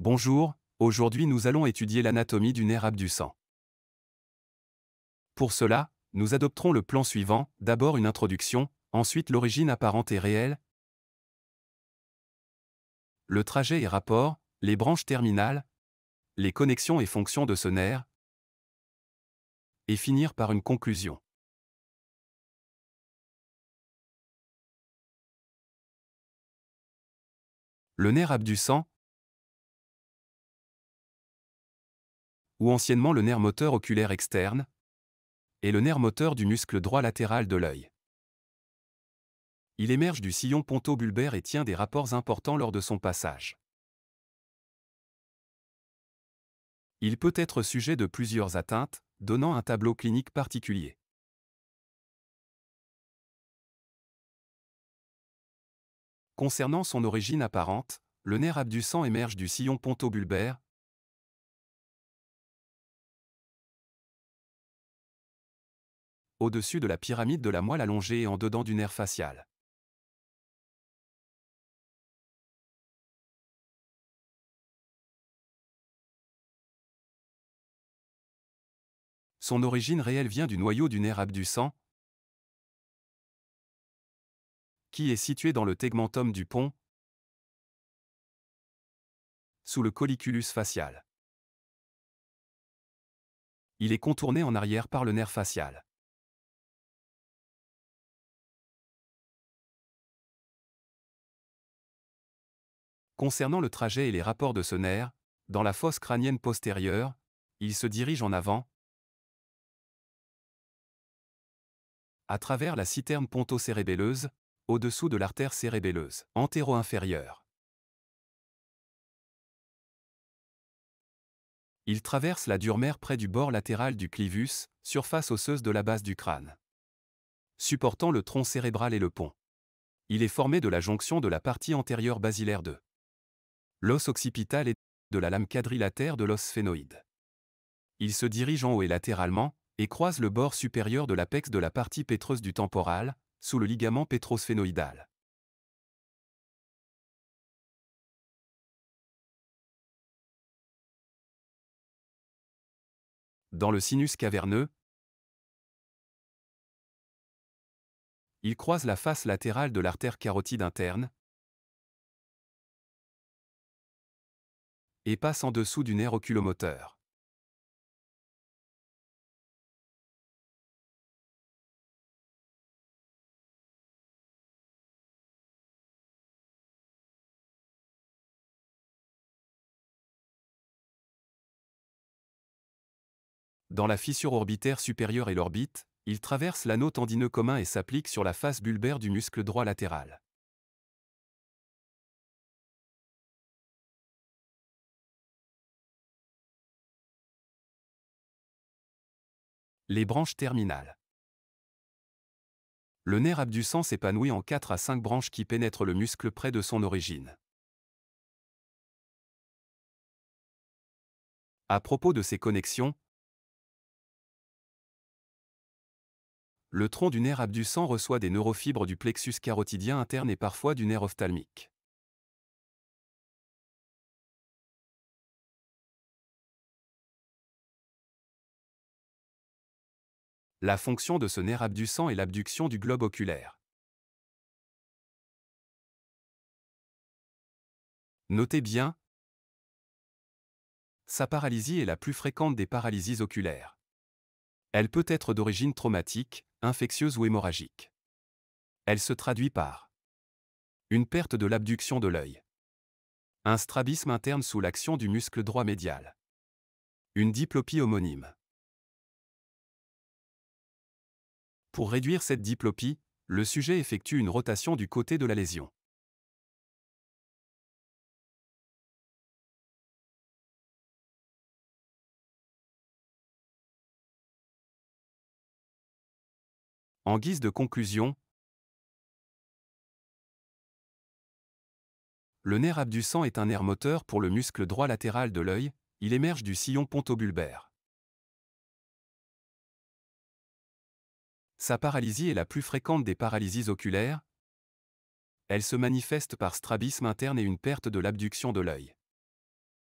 Bonjour, aujourd'hui nous allons étudier l'anatomie du nerf abducent. Pour cela, nous adopterons le plan suivant, d'abord une introduction, ensuite l'origine apparente et réelle, le trajet et rapport, les branches terminales, les connexions et fonctions de ce nerf, et finir par une conclusion. Le nerf abducent, ou anciennement le nerf moteur oculaire externe, et le nerf moteur du muscle droit latéral de l'œil. Il émerge du sillon ponto-bulbaire et tient des rapports importants lors de son passage. Il peut être sujet de plusieurs atteintes, donnant un tableau clinique particulier. Concernant son origine apparente, le nerf abducent émerge du sillon ponto-bulbaire, au-dessus de la pyramide de la moelle allongée et en dedans du nerf facial. Son origine réelle vient du noyau du nerf abducent, qui est situé dans le tegmentum du pont, sous le colliculus facial. Il est contourné en arrière par le nerf facial. Concernant le trajet et les rapports de ce nerf, dans la fosse crânienne postérieure, il se dirige en avant, à travers la citerne pontocérébelleuse, au-dessous de l'artère cérébelleuse antéro-inférieure. Il traverse la dure près du bord latéral du clivus, surface osseuse de la base du crâne, supportant le tronc cérébral et le pont. Il est formé de la jonction de la partie antérieure basilaire 2 l'os occipital est de la lame quadrilatère de l'os sphénoïde. Il se dirige en haut et latéralement, et croise le bord supérieur de l'apex de la partie pétreuse du temporal, sous le ligament pétrosphénoïdal. Dans le sinus caverneux, il croise la face latérale de l'artère carotide interne, et passe en dessous du nerf oculomoteur. Dans la fissure orbitaire supérieure et l'orbite, il traverse l'anneau tendineux commun et s'applique sur la face bulbaire du muscle droit latéral. Les branches terminales. Le nerf abducent s'épanouit en 4 à 5 branches qui pénètrent le muscle près de son origine. À propos de ces connexions, le tronc du nerf abducent reçoit des neurofibres du plexus carotidien interne et parfois du nerf ophtalmique. La fonction de ce nerf abducent est l'abduction du globe oculaire. Notez bien, sa paralysie est la plus fréquente des paralysies oculaires. Elle peut être d'origine traumatique, infectieuse ou hémorragique. Elle se traduit par une perte de l'abduction de l'œil, un strabisme interne sous l'action du muscle droit médial, une diplopie homonyme, Pour réduire cette diplopie, le sujet effectue une rotation du côté de la lésion. En guise de conclusion, le nerf abducent est un nerf moteur pour le muscle droit latéral de l'œil, il émerge du sillon pontobulbaire. Sa paralysie est la plus fréquente des paralysies oculaires. Elle se manifeste par strabisme interne et une perte de l'abduction de l'œil.